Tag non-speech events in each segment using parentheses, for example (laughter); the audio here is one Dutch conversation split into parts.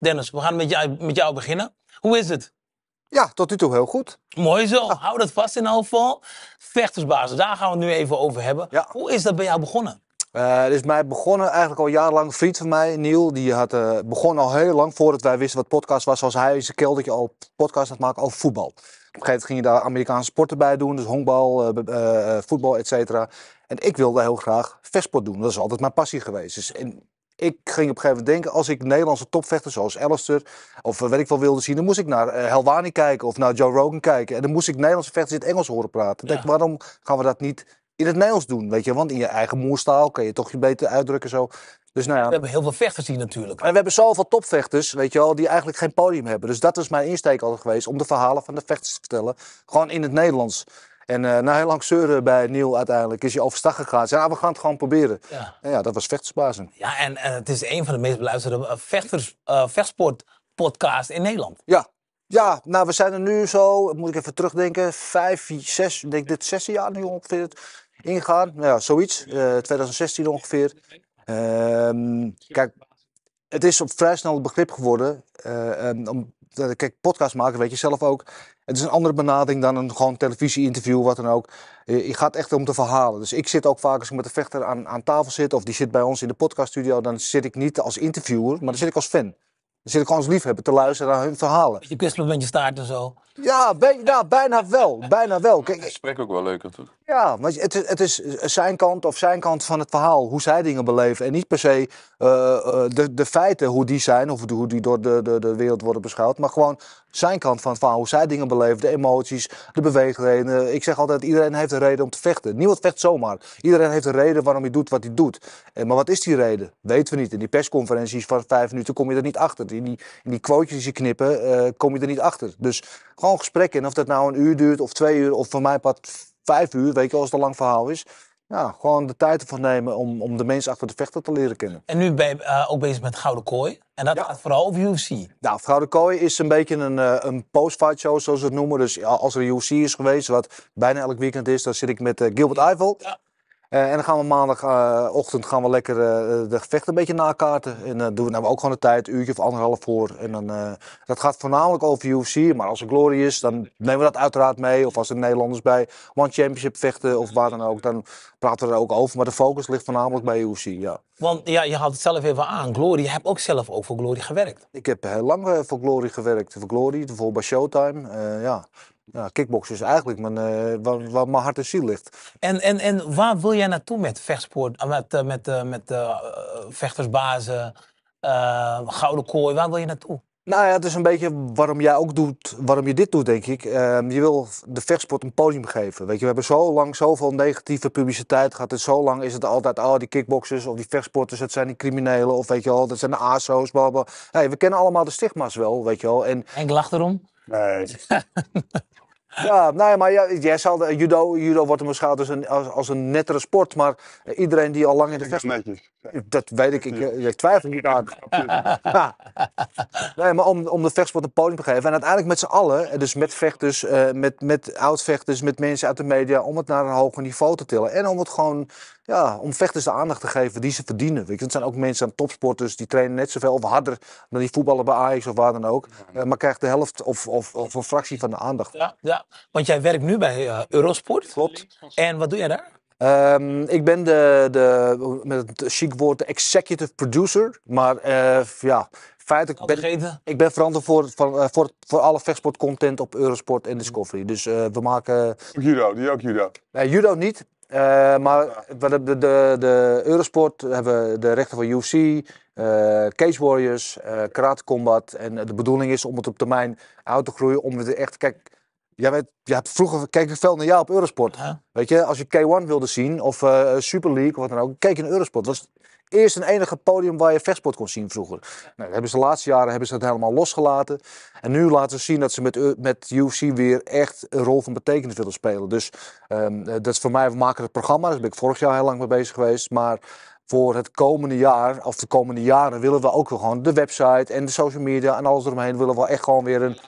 Dennis, we gaan met jou, met jou beginnen. Hoe is het? Ja, tot nu toe heel goed. Mooi zo. Hou dat vast in ieder geval. Vechtersbasis, daar gaan we het nu even over hebben. Hoe is dat bij jou begonnen? Uh, het is mij begonnen eigenlijk al jarenlang. Een vriend van mij, Neil, die had, uh, eh, begon al heel lang voordat wij wisten wat podcast was. Zoals hij in zijn keldertje al podcast had maken over voetbal. Op een gegeven moment ging je daar Amerikaanse sporten bij doen. Dus honkbal, eh, voetbal, et cetera. En ik wilde heel graag vechtsport doen. Dat is altijd mijn passie geweest. Dus in, ik ging op een gegeven moment denken, als ik Nederlandse topvechters zoals Alistair of weet ik wel wilde zien, dan moest ik naar eh, Helwani kijken of naar Joe Rogan kijken. En dan moest ik Nederlandse vechters in het Engels horen praten. Ja. Denk, waarom gaan we dat niet in het Nederlands doen? Weet je, want in je eigen moerstaal kan je toch je beter uitdrukken zo. Dus nou ja. We hebben heel veel vechters hier natuurlijk. En we hebben zoveel topvechters, weet je wel, die eigenlijk geen podium hebben. Dus dat is mijn insteek altijd geweest, om de verhalen van de vechters te vertellen. Gewoon in het Nederlands. En eh, na heel lang zeuren bij Neil uiteindelijk is hij al verstag gegaan. Zei, nou, we gaan het gewoon proberen. Ja. En ja, dat was vechtersbazen. Ja, en, het is een van de meest beluisterde eh, vechters, uh, eh, vechtsportpodcasts in Nederland. Ja. Ja, nou we zijn er nu zo, moet ik even terugdenken, vijf, zes, denk ik dit zesde jaar nu ongeveer ingaan. Nou ja, zoiets, 2016 ongeveer. Ehm, kijk, het is op vrij snel begrip geworden kijk, podcast maken weet je zelf ook. Het is een andere benadering dan een gewoon televisie-interview, wat dan ook. Je gaat echt om de verhalen. Dus ik zit ook vaak als ik met de vechter aan, aan tafel zit, of die zit bij ons in de podcaststudio, dan zit ik niet als interviewer, maar dan zit ik als fan. Dan zit ik gewoon als liefhebber te luisteren naar hun verhalen. Je kust met je staart en zo. Ja, bij, bijna wel. Bijna wel. Kijk, het gesprek ook wel leuk toch Ja, want het, het is zijn kant of zijn kant van het verhaal. Hoe zij dingen beleven. En niet per se eh, eh, de, de feiten, hoe die zijn. Of hoe die door de, de, de wereld worden beschouwd. Maar gewoon zijn kant van het verhaal. Hoe zij dingen beleven. De emoties, de beweegredenen. Ik zeg altijd, iedereen heeft een reden om te vechten. Niemand vecht zomaar. Iedereen heeft een reden waarom hij doet wat hij doet. En, maar wat is die reden? Weten we niet. In die persconferenties van vijf minuten kom je er niet achter in die, in die die ze knippen, eh, kom je er niet achter. Dus gewoon gesprekken. En of dat nou een uur duurt, of twee uur, of voor mij pas vijf uur, weet je, als het een lang verhaal is. Ja, gewoon de tijd ervan nemen om, om de mensen achter de vechter te leren kennen. En nu ben je eh, ook bezig met Gouden Kooi. En dat gaat vooral over UFC. Nou, Gouden Kooi is een beetje een, uh, een post-fight show, zoals we het noemen. Dus ja, als er UFC is geweest, wat bijna elk weekend is, dan zit ik met uh, Gilbert Eiffel. Ja. Eh, en dan gaan we maandagochtend gaan we lekker eh, eh, de gevechten een beetje nakaarten. En dan doen we, nou ook gewoon de tijd, een uurtje of anderhalf voor. En dan, dat gaat voornamelijk over UFC. Maar als er glory is, dan nemen we dat uiteraard mee. Of als er Nederlanders bij One Championship vechten of waar dan ook, dan praten we er ook over. Maar de focus ligt voornamelijk bij UFC, ja. Want ja, je haalt het zelf even aan. Glory, je hebt ook zelf ook voor Glory gewerkt. Ik heb heel lang voor Glory gewerkt. Voor Glory, voor bij Showtime, ja. Ja, nou, kickboksen is eigenlijk mijn, eh, waar, mijn hart en ziel ligt. En, en, en waar wil jij naartoe met vechtsport, eh, met, eh, met, met vechtersbazen, gouden kooi, waar wil je naartoe? Nou ja, het is een beetje waarom jij ook doet, waarom je dit doet, denk ik. Ehm, je wil de vechtsport een podium geven. Weet je, we hebben zo lang zoveel negatieve publiciteit gehad. En zo lang is het altijd, oh, die kickboxers of die vechtsporters, dat zijn die criminelen. Of weet je wel, dat zijn de ASO's, blablabla. Hey, we kennen allemaal de stigma's wel, weet je wel. En, en ik lach erom. Nice. (laughs) Ja, nou ja, maar jij zal de, eh, judo, judo wordt hem beschouwd als een, als, een nettere sport, maar eh, iedereen die al lang in de vecht... Dat weet ik, ik, eh, twijfel niet aan. (laughs) Ja. Nee, maar om, om de vechtsport een podium te geven. En uiteindelijk met z'n allen, dus met vechters, met, met oud-vechters, met mensen uit de media, om het naar een hoger niveau te tillen. En om het gewoon, ja, om vechters de aandacht te geven die ze verdienen. Weet Het zijn ook mensen aan topsporters, die trainen net zoveel of harder dan die voetballen bij Ajax of waar dan ook. maar krijgt de helft of, of, of een fractie van de aandacht. Ja, ja. Want jij werkt nu bij eh, Eurosport. Klopt. En wat doe jij daar? Ehm, ik ben de, de, met het chic woord, de executive producer. Maar eh, ja, feitelijk ben ik ben verantwoordelijk voor, voor, eh, voor, voor alle vechtsportcontent op Eurosport en Discovery. Dus we maken... Judo, die ook judo? Nee, judo niet. Uh, maar we hebben de, de, de Eurosport, hebben de rechten van UFC, uh, Cage Warriors, Karate Combat. En de bedoeling is om het op termijn uit te groeien. Om het echt, kijk, Jij, weet, ja, vroeger keek ik veel naar jou op Eurosport. Weet je, als je K1 wilde zien of uh, Super League of wat dan ook, keek je naar Eurosport. Dat was het eerste enige podium waar je vechtsport kon zien vroeger. Nou, hebben ze de laatste jaren hebben ze dat helemaal losgelaten. En nu laten ze zien dat ze met, eh, met UFC weer echt een rol van betekenis willen spelen. Dus ehm, eh, dat is voor mij, we maken het programma. Daar ben ik vorig jaar heel lang mee bezig geweest. Maar voor het komende jaar, of de komende jaren, willen we ook gewoon de website en de social media en alles eromheen, willen we echt gewoon weer een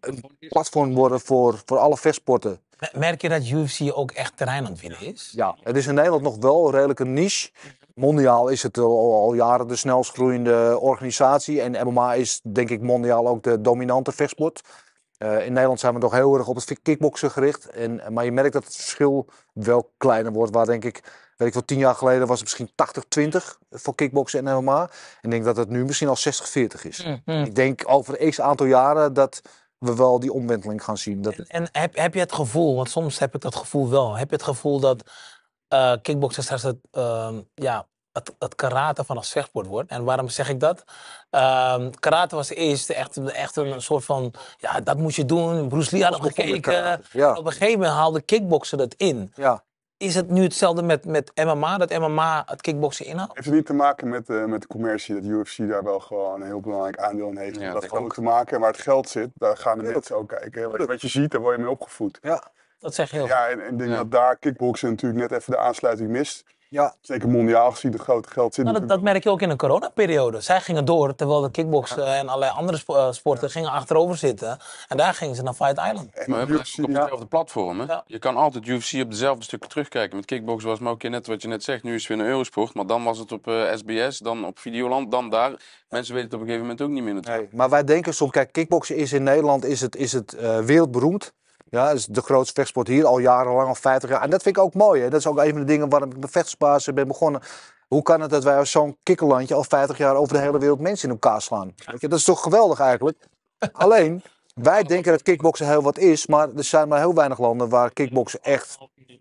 een platform worden voor, voor alle vechtsporten. Merk je dat UFC ook echt terrein aan het winnen is? Ja, het is in Nederland nog wel redelijk een niche. Mhm. Mondiaal is het al, al jaren de snelst groeiende organisatie. En MMA is denk ik mondiaal ook de dominante vechtsport. Eh, in Nederland zijn we nog heel erg op het kickboksen gericht. En, maar je merkt dat het verschil wel kleiner wordt. Waar denk ik weet ik tien jaar geleden was het misschien 80-20 voor kickboksen en MMA. En ik denk dat het nu misschien al 60-40 is. Mm, mm. Ik denk over het eerste aantal jaren dat we wel die omwenteling gaan zien. En, heb, heb je het gevoel, want soms heb ik dat gevoel wel, heb je het gevoel dat uh, kickboksen straks het, ehm, ja, het, het, karate van een vechtsport wordt. En waarom zeg ik dat? Uh, karate was eerst echt, echt een soort van, ja, dat moet je doen. Bruce Lee had het gekeken. Op een gegeven moment haalde kickboksen dat in. Ja is het nu hetzelfde met, met MMA, dat MMA het kickboksen inhoudt? Heeft het niet te maken met, eh, met de commercie, dat UFC daar wel gewoon een heel belangrijk aandeel in heeft. om dat, heeft ook te maken waar het geld zit, daar gaan de ja, mensen ook kijken. Wat, je ziet, daar word je mee opgevoed. Ja, dat zeg je heel Ja, en ik denk dat daar kickboksen natuurlijk net even de aansluiting mist. Ja, zeker mondiaal gezien de grote geld zit. Nou, dat, dat, merk je ook in een coronaperiode. Zij gingen door, terwijl de kickbox en allerlei andere eh, sporten gingen achterover zitten. En daar gingen ze naar Fight Island. maar we UFC, ook op dezelfde platform. Je kan altijd UFC op dezelfde stukken terugkijken. Met kickbox was maar ook net wat je net zegt. Nu is het weer een Eurosport, maar dan was het op eh, SBS, dan op Videoland, dan daar. Mensen weten het op een gegeven moment ook niet meer natuurlijk. maar wij denken soms, kijk, kickboxen is in Nederland is het, is het eh, wereldberoemd. Ja, is dus de grootste vechtsport hier al jarenlang, al 50 jaar. En dat vind ik ook mooi. Hè? Dat is ook een van de dingen waarom ik met vechtsbaas ben begonnen. Hoe kan het dat wij als zo'n kikkerlandje al 50 jaar over de hele wereld mensen in elkaar slaan? je? Dat is toch geweldig eigenlijk? Alleen, wij (laughs) denken dat kickboksen heel wat is, maar er zijn maar heel weinig landen waar kickboksen echt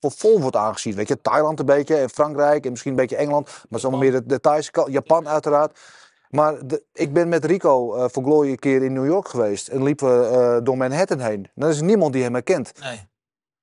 voor vol wordt aangezien. Weet je, Thailand een beetje en Frankrijk en misschien een beetje Engeland, maar zo meer de, de Thaise Japan uiteraard. Maar ik ben met Rico uh, voor Glory een keer in New York geweest. En liepen we eh, door Manhattan heen. Dan nou, is niemand die hem herkent. Nee.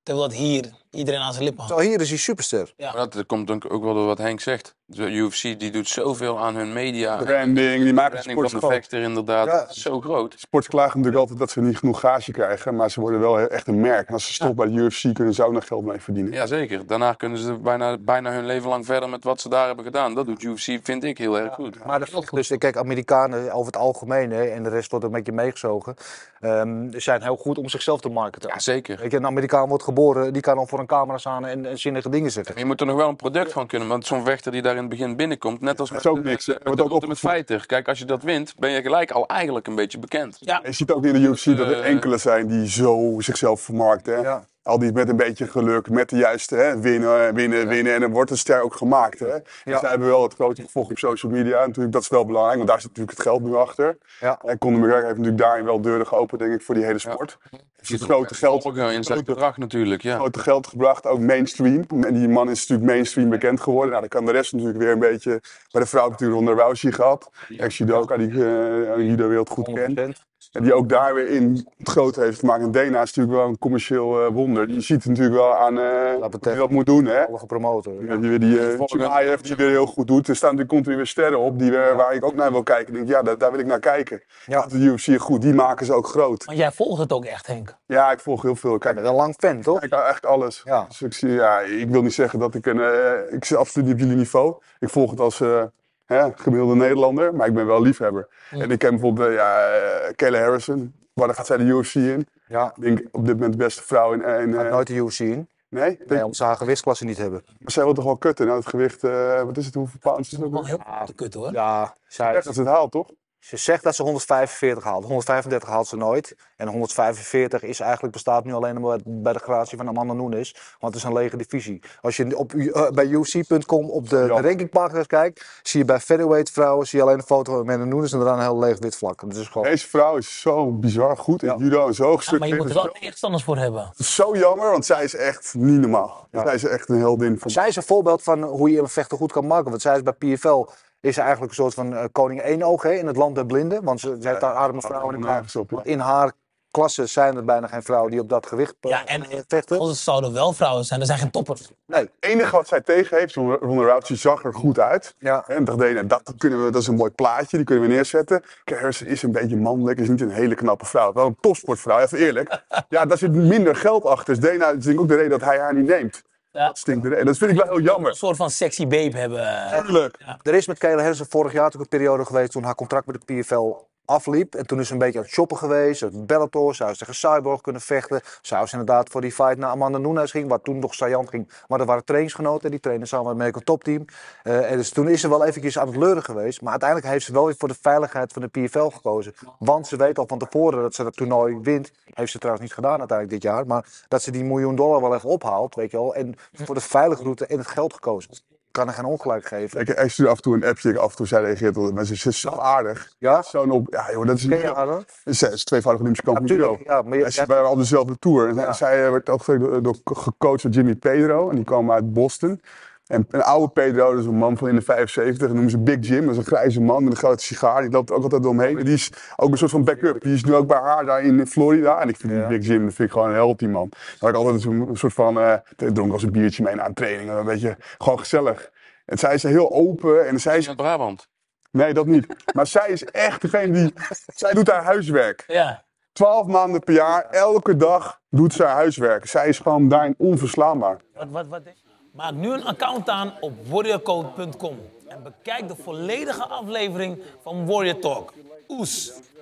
Terwijl dat hier iedereen aan zijn lippen. Zo, hier is hij superster. Ja. Maar dat komt denk ik ook wel door wat Henk zegt. De UFC die doet zoveel aan hun media. Branding, die maken sport van de inderdaad zo groot. Sports klagen natuurlijk altijd dat ze niet genoeg gage krijgen, maar ze worden wel echt een merk. En als ze stoppen bij de UFC kunnen ze ook nog geld mee verdienen. Jazeker. Daarna kunnen ze bijna, bijna hun leven lang verder met wat ze daar hebben gedaan. Dat doet UFC, vind ik, heel erg goed. Maar dat dus kijk, Amerikanen over het algemeen, hè, en de rest wordt een beetje meegezogen, Ze ehm, zijn heel goed om zichzelf te marketen. zeker. Ik, een Amerikaan wordt geboren, die kan al voor een camera's aan en, zinnige dingen zitten. Je moet er nog wel een product van kunnen, want zo'n vechter die daar in het begin binnenkomt, net als met, eh, ook niks, met, met, met, Feiter. Kijk, als je dat wint, ben je gelijk al eigenlijk een beetje bekend. Je ziet ook in de UFC dat er eh, enkele zijn die zo zichzelf vermarkten. Hè? Ja al die met een beetje geluk, met de juiste hè, winnen, winnen, winnen. En dan wordt een ster ook gemaakt. Hè? Ja. Dus zij hebben wel het grote gevolg op social media. En natuurlijk, dat is wel belangrijk, want daar zit natuurlijk het geld nu achter. Ja. En Conor heeft natuurlijk daarin wel deuren geopend, denk ik, voor die hele sport. Ja. Dus het grote geld. Ook in zijn natuurlijk, ja. Grote geld gebracht, ook mainstream. En die man is natuurlijk mainstream bekend geworden. Nou, dan kan de rest natuurlijk weer een beetje... Bij de vrouw natuurlijk onder Wauwsie gehad. Ik ook judoka die uh, eh, de wereld goed kennen. kent. En die ook daar weer in het grote heeft te maken. En Dena is natuurlijk wel een commercieel eh, wonder. Je ziet het natuurlijk wel aan uh, eh, dat dat moet doen. Hè? Alle promotor. Eh, ja. je die uh, die weer heel goed doet. Er staan natuurlijk continu weer sterren op die, waar ik ook naar wil kijken. Ik denk, ja, daar, wil ik naar kijken. Ja. De UFC goed, die maken ze ook groot. Want jij volgt het ook echt, Henk? Ja, ik volg heel veel. Kijk, je een lang fan, toch? Ik kijk echt alles. Ja. Dus ik, zie, ja, ik wil niet zeggen dat ik een... ik zit absoluut niet op jullie niveau. Ik volg het als hè, gemiddelde Nederlander, maar ik ben wel liefhebber. Mm. En ik ken bijvoorbeeld eh, ja, eh, Kayla Harrison, waar gaat zij de UFC in? Ja. Ik denk op dit moment de beste vrouw in... Eh, in gaat nooit de UFC in. Nee? Nee, omdat ze haar gewichtsklasse niet hebben. Maar zij wil toch wel kutten? Nou, het gewicht, wat is het, hoeveel pounds is het wel Heel de kut hoor. Ja, zij... dat het haalt, toch? Ze zegt dat ze 145 haalt. 135 haalt ze nooit. En 145 is eigenlijk, bestaat nu alleen maar bij de creatie van Amanda Nunes. Want het is een lege divisie. Als je op, eh, bij UFC.com op de, ja. rankingpagina's kijkt, zie je bij featherweight vrouwen zie je alleen een foto van Amanda Nunes en daarna een heel leeg wit vlak. Dat is gewoon... Deze vrouw is zo bizar goed in judo. Zo ja, maar je moet er wel tegenstanders voor hebben. Zo jammer, want zij is echt niet normaal. Zij is echt een heldin. Van... Zij is een voorbeeld van hoe je een vechter goed kan maken. Want zij is bij PFL is eigenlijk een soort van eh, koning één oog in het land der blinden. Want ze, ze heeft daar arme vrouwen in haar. In haar klasse zijn er bijna geen vrouwen die op dat gewicht eh, ja, en eh, vechten. Als zouden wel vrouwen zijn, er zijn geen toppers. Nee. Het enige wat zij tegen heeft, Ronda Rousey zag er goed uit. Ja. En dacht, nou, dat, kunnen we, dat is een mooi plaatje, die kunnen we neerzetten. Kersen is een beetje mannelijk, is niet een hele knappe vrouw. Wel een topsportvrouw, even eerlijk. (laughs) ja, daar zit minder geld achter. Dus Dana is denk ik ook de reden dat hij haar niet neemt. Dat stinkt er. En dat vind ik wel heel jammer. Een soort van sexy babe hebben. Tuurlijk. Er is met Kayla Hensen vorig jaar ook een periode geweest toen haar contract met de PFL afliep. En toen is ze een beetje aan het shoppen geweest. Het Bellator, zou ze tegen Cyborg kunnen vechten. Zou ze inderdaad voor die fight naar Amanda Nunes ging, wat toen nog saillant ging. Maar er waren trainingsgenoten, die trainen samen met een Top topteam. Eh, en dus toen is ze wel eventjes aan het leuren geweest. Maar uiteindelijk heeft ze wel weer voor de veiligheid van de PFL gekozen. Want ze weet al van tevoren dat ze dat toernooi wint. Heeft ze trouwens niet gedaan uiteindelijk dit jaar. Maar dat ze die miljoen dollar wel even ophaalt, weet je wel. En voor de veilige route en het geld gekozen kan er geen ongelijk geven. Ik, ik stuur af en toe een appje, af en toe zij reageert op mensen. Ze is zo aardig. Ja? Zo'n op... Ja joh, dat is niet... Ze is, tweevoudig Olympisch kampioen. Ja, ja, maar je, ze waren al dezelfde tour. En, zij werd ook door, gecoacht door Jimmy Pedro. En die kwam uit Boston. En een oude Pedro, dat is een man van in de 75, noemen ze Big Jim. Dat is een grijze man met een grote sigaar. Die loopt ook altijd omheen. Die is ook een soort van backup. Die is nu ook bij haar daar in Florida. En ik vind die Big Jim, vind ik gewoon een healthy man. man. Dat ik altijd een soort van, uh, dronk als een biertje mee naar een training. Een beetje, gewoon gezellig. En zij is heel open. En zij is... uit Brabant? Nee, dat niet. maar zij is echt degene die... (laughs) Zij doet haar huiswerk. Ja. Twaalf maanden per jaar, elke dag doet haar huiswerk. Zij is gewoon daarin onverslaanbaar. Wat, wat, wat Maak nu een account aan op warriorcode.com en bekijk de volledige aflevering van Warrior Talk. Oes!